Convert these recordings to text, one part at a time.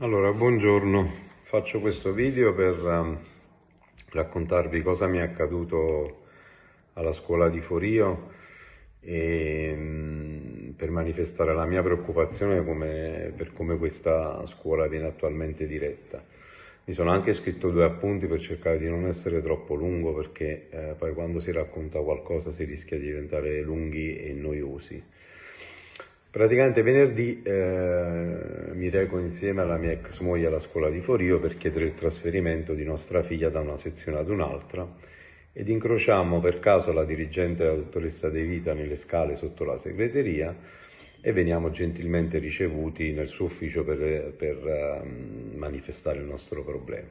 Allora, buongiorno, faccio questo video per um, raccontarvi cosa mi è accaduto alla scuola di Forio e um, per manifestare la mia preoccupazione come, per come questa scuola viene attualmente diretta. Mi sono anche scritto due appunti per cercare di non essere troppo lungo perché eh, poi quando si racconta qualcosa si rischia di diventare lunghi e noiosi. Praticamente venerdì eh, mi reco insieme alla mia ex moglie alla scuola di Forio per chiedere il trasferimento di nostra figlia da una sezione ad un'altra ed incrociamo per caso la dirigente la dottoressa De Vita nelle scale sotto la segreteria e veniamo gentilmente ricevuti nel suo ufficio per, per uh, manifestare il nostro problema.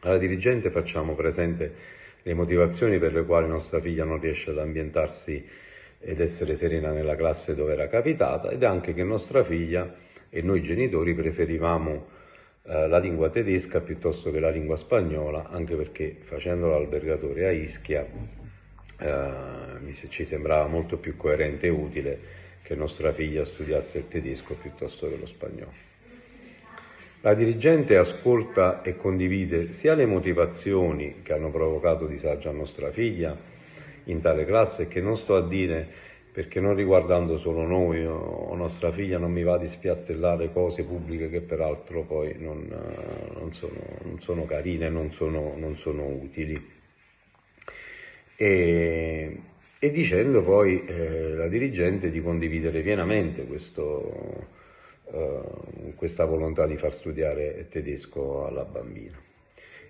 Alla dirigente facciamo presente le motivazioni per le quali nostra figlia non riesce ad ambientarsi ed essere serena nella classe dove era capitata ed anche che nostra figlia e noi genitori preferivamo eh, la lingua tedesca piuttosto che la lingua spagnola, anche perché facendo l'albergatore a Ischia eh, ci sembrava molto più coerente e utile che nostra figlia studiasse il tedesco piuttosto che lo spagnolo. La dirigente ascolta e condivide sia le motivazioni che hanno provocato disagio a nostra figlia, in tale classe e che non sto a dire perché non riguardando solo noi o nostra figlia non mi va di spiattellare cose pubbliche che peraltro poi non, eh, non, sono, non sono, carine, non sono, non sono utili. E, e, dicendo poi eh, la dirigente di condividere pienamente questo, eh, questa volontà di far studiare tedesco alla bambina.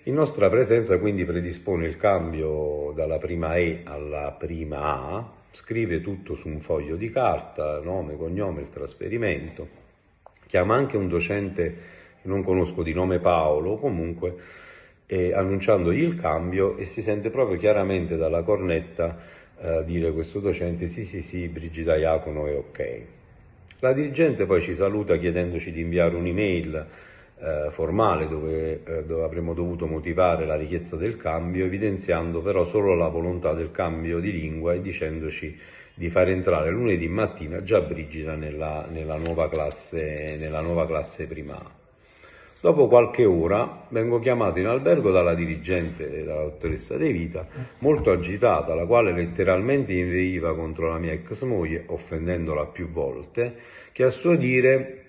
In nostra presenza quindi predispone il cambio dalla prima E alla prima A, scrive tutto su un foglio di carta, nome, cognome, il trasferimento, chiama anche un docente che non conosco di nome Paolo, comunque eh, annunciandogli il cambio e si sente proprio chiaramente dalla cornetta eh, dire questo docente sì sì sì Brigida Iacono è ok. La dirigente poi ci saluta chiedendoci di inviare un'email eh, formale dove, eh, dove, avremmo dovuto motivare la richiesta del cambio, evidenziando però solo la volontà del cambio di lingua e dicendoci di far entrare lunedì mattina già Brigida nella, nella, nuova, classe, nella nuova classe prima A. Dopo qualche ora vengo chiamato in albergo dalla dirigente, dalla dottoressa De Vita, molto agitata, la quale letteralmente inveiva contro la mia ex moglie, offendendola più volte, che a suo dire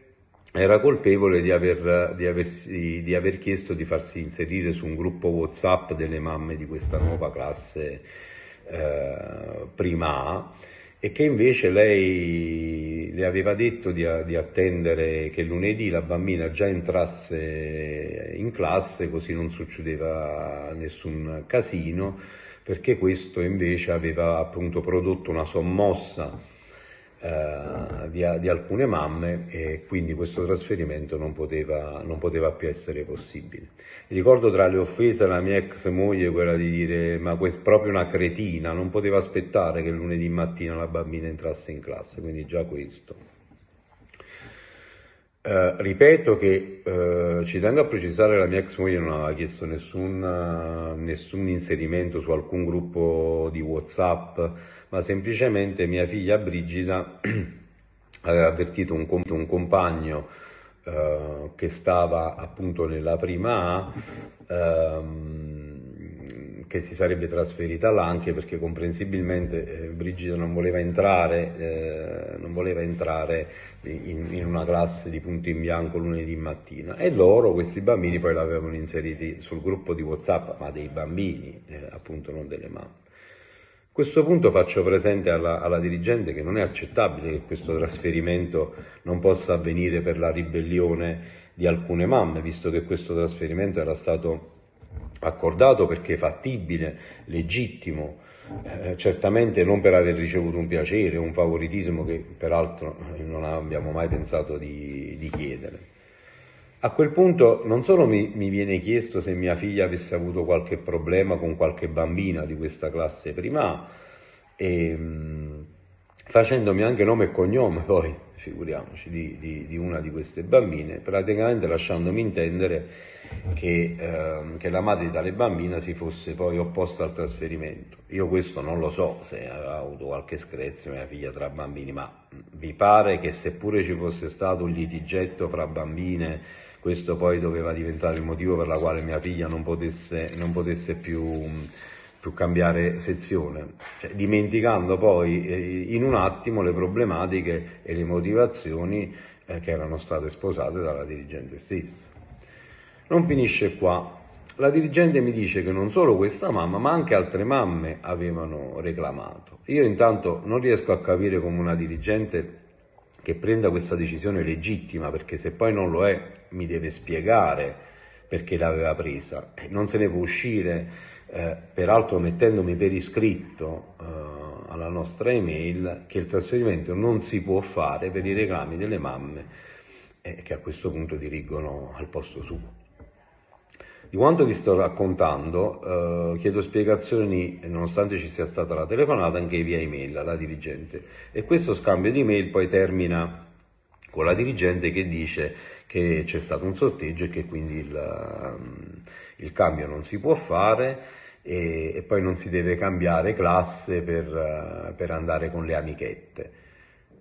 era colpevole di aver, di, aversi, di aver, chiesto di farsi inserire su un gruppo WhatsApp delle mamme di questa nuova classe eh, prima A e che invece lei le aveva detto di, di, attendere che lunedì la bambina già entrasse in classe così non succedeva nessun casino perché questo invece aveva appunto prodotto una sommossa eh, di, di, alcune mamme e quindi questo trasferimento non poteva, non poteva più essere possibile. ricordo tra le offese alla mia ex moglie quella di dire ma questa è proprio una cretina, non poteva aspettare che lunedì mattina la bambina entrasse in classe, quindi già questo. Eh, ripeto che uh, ci tengo a precisare che la mia ex moglie non aveva chiesto nessun, nessun, inserimento su alcun gruppo di Whatsapp, ma semplicemente mia figlia Brigida aveva avvertito un, comp- un compagno eh, che stava appunto nella prima A. Um, che si sarebbe trasferita là anche perché comprensibilmente eh, Brigida non voleva entrare, eh, non voleva entrare in, in, una classe di punto in bianco lunedì mattina e loro, questi bambini, poi l'avevano inseriti sul gruppo di Whatsapp, ma dei bambini, eh, appunto non delle mamme. A questo punto faccio presente alla, alla dirigente che non è accettabile che questo trasferimento non possa avvenire per la ribellione di alcune mamme, visto che questo trasferimento era stato accordato perché fattibile, legittimo, eh, certamente non per aver ricevuto un piacere, un favoritismo che peraltro non abbiamo mai pensato di, di chiedere. A quel punto non solo mi, mi, viene chiesto se mia figlia avesse avuto qualche problema con qualche bambina di questa classe prima, e, ehm, facendomi anche nome e cognome poi, figuriamoci, di, di, di una di queste bambine, praticamente lasciandomi intendere che, ehm, che, la madre di tale bambina si fosse poi opposta al trasferimento. Io questo non lo so se ha avuto qualche screzio mia figlia tra bambini, ma vi pare che seppure ci fosse stato un litigetto fra bambine, questo poi doveva diventare il motivo per la quale mia figlia non potesse, non potesse più su cambiare sezione, cioè, dimenticando poi eh, in un attimo le problematiche e le motivazioni eh, che erano state sposate dalla dirigente stessa. Non finisce qua. La dirigente mi dice che non solo questa mamma, ma anche altre mamme avevano reclamato. Io intanto non riesco a capire come una dirigente che prenda questa decisione legittima, perché se poi non lo è mi deve spiegare perché l'aveva presa, eh, non se ne può uscire eh, peraltro mettendomi per iscritto eh, alla nostra email che il trasferimento non si può fare per i reclami delle mamme eh, che a questo punto dirigono al posto suo. Di quanto vi sto raccontando eh, chiedo spiegazioni, nonostante ci sia stata la telefonata, anche via email alla dirigente e questo scambio di email poi termina con la dirigente che dice che c'è stato un sorteggio e che quindi il, ehm, il cambio non si può fare e, e poi non si deve cambiare classe per, eh, per andare con le amichette.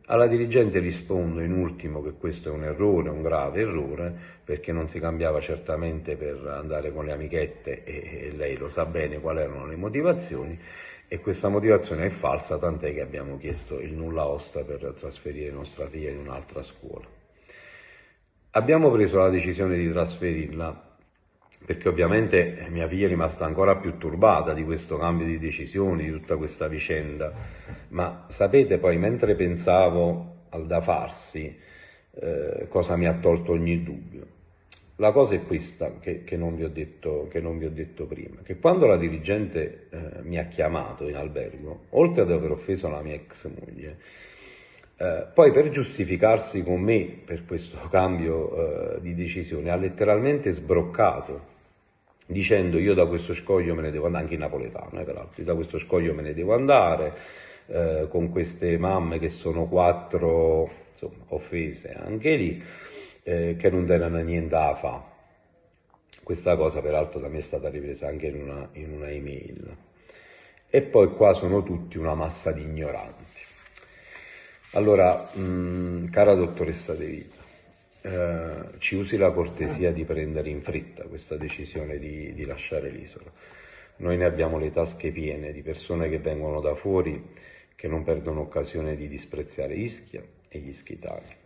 Alla dirigente rispondo in ultimo che questo è un errore, un grave errore, perché non si cambiava certamente per andare con le amichette e, e lei lo sa bene quali erano le motivazioni e questa motivazione è falsa, tant'è che abbiamo chiesto il nulla osta per trasferire nostra figlia in un'altra scuola. Abbiamo preso la decisione di trasferirla perché ovviamente eh, mia figlia è rimasta ancora più turbata di questo cambio di decisioni, di tutta questa vicenda, ma sapete poi mentre pensavo al da farsi eh, cosa mi ha tolto ogni dubbio. La cosa è questa che, che, non detto, che, non vi ho detto, prima, che quando la dirigente eh, mi ha chiamato in albergo, oltre ad aver offeso la mia ex moglie, eh, poi per giustificarsi con me per questo cambio eh, di decisione ha letteralmente sbroccato dicendo io da questo scoglio me ne devo andare, anche in napoletano eh, peraltro, io da questo scoglio me ne devo andare, eh, con queste mamme che sono quattro insomma, offese anche lì, eh, che non danno niente a fa. Questa cosa peraltro da me è stata ripresa anche in una, in una email. E poi qua sono tutti una massa di ignoranti. Allora, mh, mm, cara dottoressa De Vita, eh, ci usi la cortesia di prendere in fretta questa decisione di, di lasciare l'isola. Noi ne abbiamo le tasche piene di persone che vengono da fuori, che non perdono occasione di disprezzare Ischia e gli ischitani.